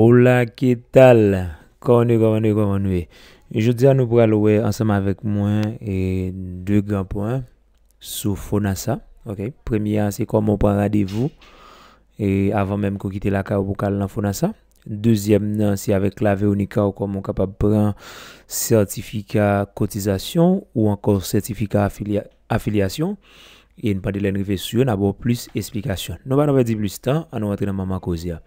Ola ketal, konwe gwa mwenwe gwa mwenwe Je dja nou pralowe ansam avek mwen e 2 gran poen sou FONASA Premye an se kon mwen pan radevou e avan menm kon kite la ka non, ou pou kal nan FONASA Dezyem nan se avek la veounika ou kon mwen kapab pran sertifika kotizasyon ou ankon sertifika afilyasyon E yon pa de lè nrive syo, nan bo plis esplikasyon. Nou ba nan vè di blis tan, an nou antre nan maman kozya.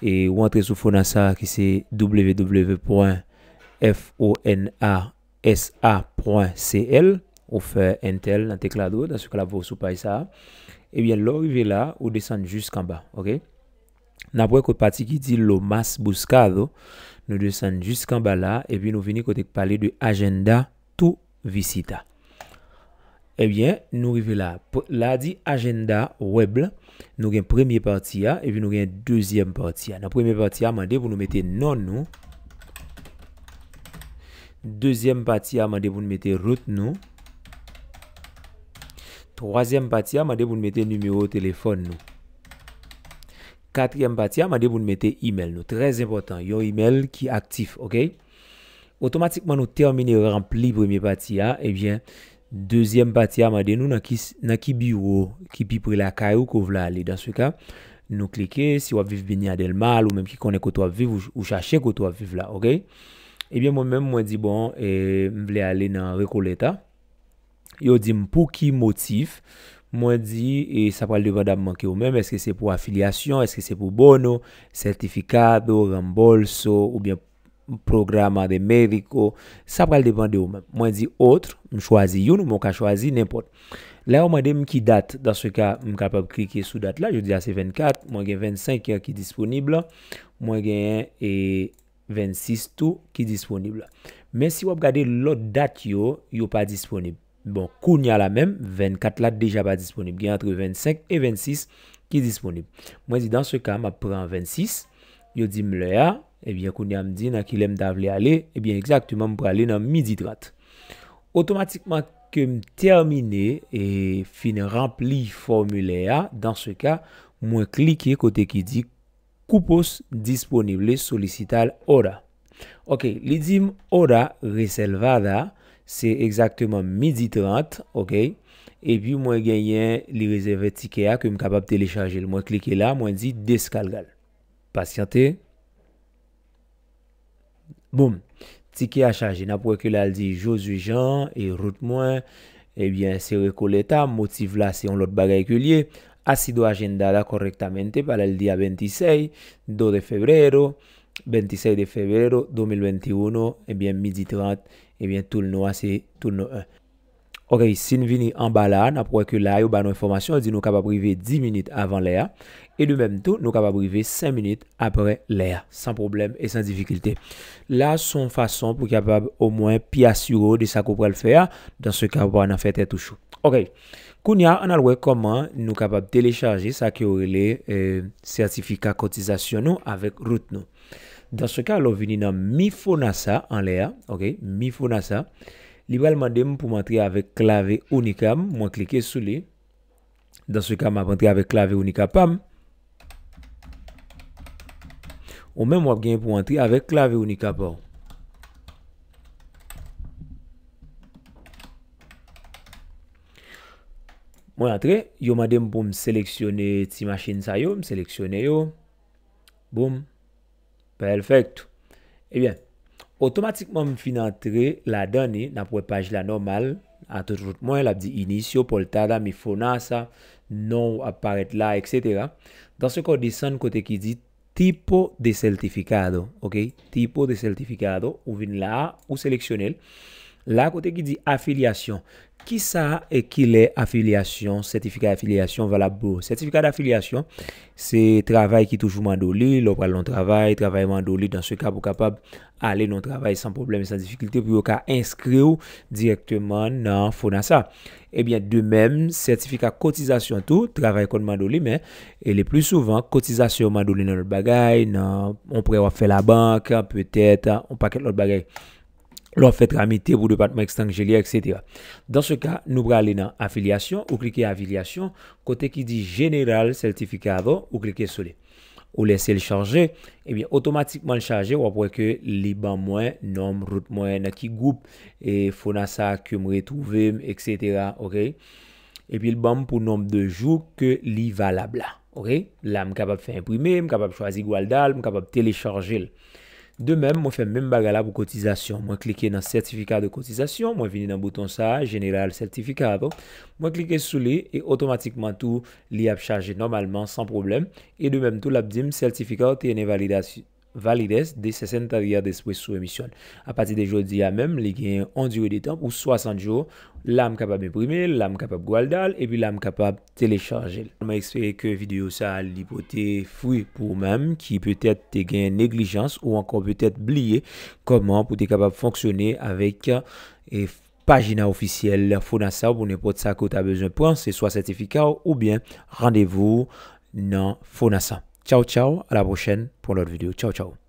E ou antre sou founan sa ki se www.fonasa.cl Ou fè entel nan teklado, dan sou kala vò sou pay sa. Ebyen lò yon vè la, ou desan jysk an ba. Nan bo ekot pati ki di lo mas buskado, nou desan jysk an ba la. Ebyen nou vini kotek pale de agenda tou visita. Eh bien, nous nous là. Là, dit agenda web nous une une partie parti et puis nous une deuxième partie partie la première partie ya mande nous nous non nous deuxième partie nous route Troisième troisième partie vous nous numéro téléphone nous téléphone. Quatrième partie, quatrième partie nous nous email nous très important. Yon email qui actif Ok? automatiquement nous terminons rempli première partie. eh bien Dezyen pati amade nou nan ki biwo ki pi pri la kay ou kou vle ale. Dans sou ka nou klike si wap viv bini adel mal ou menm ki kone koto wap viv ou chache koto wap viv la. Ebyen mwen menm mwen di bon mwen eh, vle ale nan rekoleta. Yo di m pou ki motif mwen di e sa pral devan da mwen ke ou menm. Eske se pou afilyasyon, eske se pou bono, sertifikado, rembolso ou byen pou... programa de meriko sa pral depande ou men mwen di otre, mwen chwazi yon ou mwen ka chwazi nepot, la yo mwen di mki dat dans se ka mwen kapab klike sou dat la yo di a se 24, mwen gen 25 ki disponible, mwen gen 26 tou ki disponible, men si wap gade lot dat yo, yo pa disponible bon, koun ya la men, 24 la deja pa disponible, gen entre 25 e 26 ki disponible mwen di dans se ka mwen pren 26 yo di mle a Ebyen, kounyan m di nan ki lem dav li ale, ebyen, ekzaktman m prale nan midi 30. Otomatikman kem termine e fin rempli formule a, dan se ka, mwen klike kote ki di, koupos disponible solisital ora. Ok, li di m ora reselva da, se ekzaktman midi 30, ok, ebyen mwen genyen li rezervetike a kem kapab telechaje. Mwen klike la, mwen di deskal gal. Pasyante! Boum, ti ki a chaji na pou ekilal di Jozuijan e Routmoin, ebyen eh se reko leta, motif la se yon lot bagay ke liye, a si do agendada korektamente pala el di a 26 do de febrero, 26 de febrero 2021, ebyen eh midi 30, ebyen eh tout nou a se tout nou e. Ok, si nou vini an ba la, nan pouwe ke la yo ba nou informasyon, di nou kapab rive 10 minute avan le a, e di menm tou, nou kapab rive 5 minute apre le a, san probleme e san difikilte. La, son fason pou kapab au mwen pi asuro de sa kou prel fe a, dan se kapab an an fete tou chou. Ok, kounya an alwe koman nou kapab delechaje sa ki ourele sertifika euh, kotizasyon nou avek route nou. Dan se kapab alo vini nan mi founasa an le a, ok, mi founasa, Libéralement, pour m'entrer avec clavier Unicam. Moi, cliquer sur lui. Dans ce cas, je vais entrer avec clavier Unicapam. Ou même, je vais pour entrer avec clavier Unicapam. Moi, entrer, Je m'a demandé pour me sélectionner ces machines ça yo, me sélectionner yo. Boum. Parfait. Eh bien, Automatiquement, me fin entrer la donnée dans la normale. à tout tout elle elle a dit « Initio, poltada, mi non apparaître là, etc. Dans ce kon je qui qui type tipo de Certificado ».« ok? Tipo de Certificado », ou vin là, ou sélectionnel La kote ki di afilyasyon Ki sa e ki le afilyasyon Sertifika afilyasyon valabou Sertifika d'afilyasyon Se travay ki toujou mandouli Lopal non travay Travay mandouli Dans se kap ou kapab Ale non travay San probleme, san difikulte Pou yo ka inskri ou Direkteman nan fonasa Ebyen eh de mem Sertifika kotizasyon tou Travay kon mandouli Men E le plus souvan Kotizasyon mandouli nan lopal bagay Nan On prewa fe la bank Pe tete On paket lopal bagay Lò fèt ramite pou depatman ekstangeliè, etc. Dans se ka, nou pralè nan afilyasyon, ou klike afilyasyon, kote ki di general sertifikado, ou klike solè. Ou lè se lè chanje, ebyen, otomatikman lè chanje, wap wè ke li ban mwen, nom, rout mwen, nè ki goup, e fò na sa, ke mwè touve, etc. Ebyen, lè ban mwen pou nom de jou, ke li valab la. La m wè kapab fè imprimè, m wè kapab chwazi gwal dal, m wè kapab telechanje lè. De mèm, mwen fèm mèm bagala pou kotizasyon. Mwen klike nan sertifikat de kotizasyon, mwen vini nan bouton sa, general, sertifikat. Mwen bon. klike sou li, e otomatikman tou li ap chaje normalman, san problem. E de mèm, tou la bdim, sertifikat te ene validasyon. valides de sesen taryer despres sou emisyon. A pati de jodi a mem, li gen ondure de temp ou 60 jor, la m kapab meprime, la m kapab gwaldal, epi la m kapab telechange. M a eksperi ke video sa li pote fwi pou mem, ki pwetet te gen neglijans ou ankon pwetet blye koman pou te kapab fonksyone avek e pagina ofisyel Fonasa ou pou ne pot sa kouta bezon pon, se swa sertifika ou bien randevo nan Fonasa. Ciao, ciao, à la prochaine pour notre vidéo. Ciao, ciao.